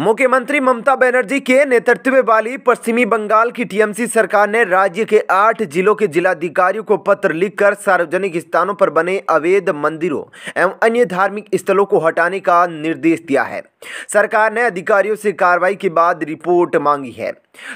मुख्यमंत्री ममता बनर्जी के नेतृत्व वाली पश्चिमी बंगाल की टीएमसी सरकार ने राज्य के आठ जिलों के जिलाधिकारियों को पत्र लिखकर सार्वजनिक स्थानों पर बने अवैध मंदिरों एवं अन्य धार्मिक स्थलों को हटाने का निर्देश दिया है सरकार ने अधिकारियों से कार्रवाई के बाद रिपोर्ट मांगी है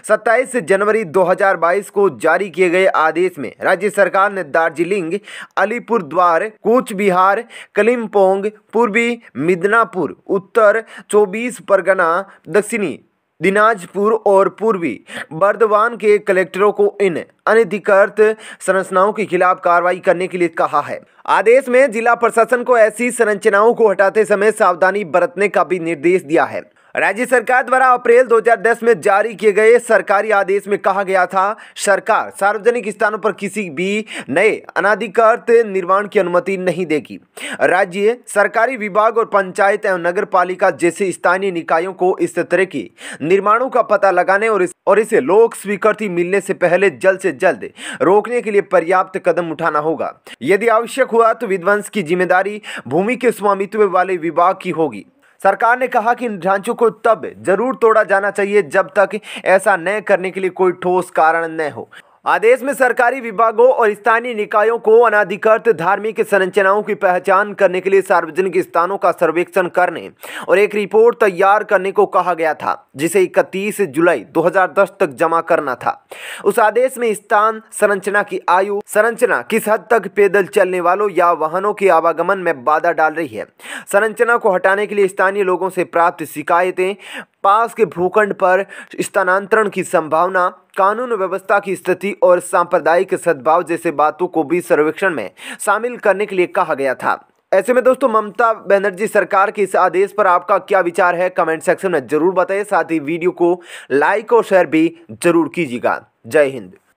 27 जनवरी 2022 को जारी किए गए आदेश में राज्य सरकार ने दार्जिलिंग अलीपुरद्वार कूच बिहार कलिम्पोंग पूर्वी मिदनापुर उत्तर चौबीस परगना दक्षिणी दिनाजपुर और पूर्वी बर्दवान के कलेक्टरों को इन अनधिकृत संरचनाओं के खिलाफ कार्रवाई करने के लिए कहा है आदेश में जिला प्रशासन को ऐसी संरचनाओं को हटाते समय सावधानी बरतने का भी निर्देश दिया है राज्य सरकार द्वारा अप्रैल 2010 में जारी किए गए सरकारी आदेश में कहा गया था सरकार सार्वजनिक स्थानों पर किसी भी नए अनाधिकृत निर्माण की अनुमति नहीं देगी राज्य सरकारी विभाग और पंचायत एवं नगर पालिका जैसे स्थानीय निकायों को इस तरह के निर्माणों का पता लगाने और इस और इसे लोक स्वीकृति मिलने से पहले जल्द से जल्द रोकने के लिए पर्याप्त कदम उठाना होगा यदि आवश्यक हुआ तो विध्वंस की जिम्मेदारी भूमि के स्वामित्व वाले विभाग की होगी सरकार ने कहा कि इन ढांचों को तब जरूर तोड़ा जाना चाहिए जब तक ऐसा न करने के लिए कोई ठोस कारण न हो आदेश में सरकारी विभागों और स्थानीय निकायों को अनाधिकृत धार्मिक संरचनाओं की पहचान करने के लिए सार्वजनिक स्थानों का सर्वेक्षण करने और एक रिपोर्ट तैयार करने को कहा गया था जिसे 31 जुलाई 2010 तक जमा करना था उस आदेश में स्थान संरचना की आयु संरचना किस हद तक पैदल चलने वालों या वाहनों के आवागमन में बाधा डाल रही है संरचना को हटाने के लिए स्थानीय लोगों से प्राप्त शिकायतें पास के भूखंड पर स्थानांतरण की संभावना कानून व्यवस्था की स्थिति और सांप्रदायिक सद्भाव जैसे बातों को भी सर्वेक्षण में शामिल करने के लिए कहा गया था ऐसे में दोस्तों ममता बनर्जी सरकार के इस आदेश पर आपका क्या विचार है कमेंट सेक्शन में जरूर बताइए साथ ही वीडियो को लाइक और शेयर भी जरूर कीजिएगा जय हिंद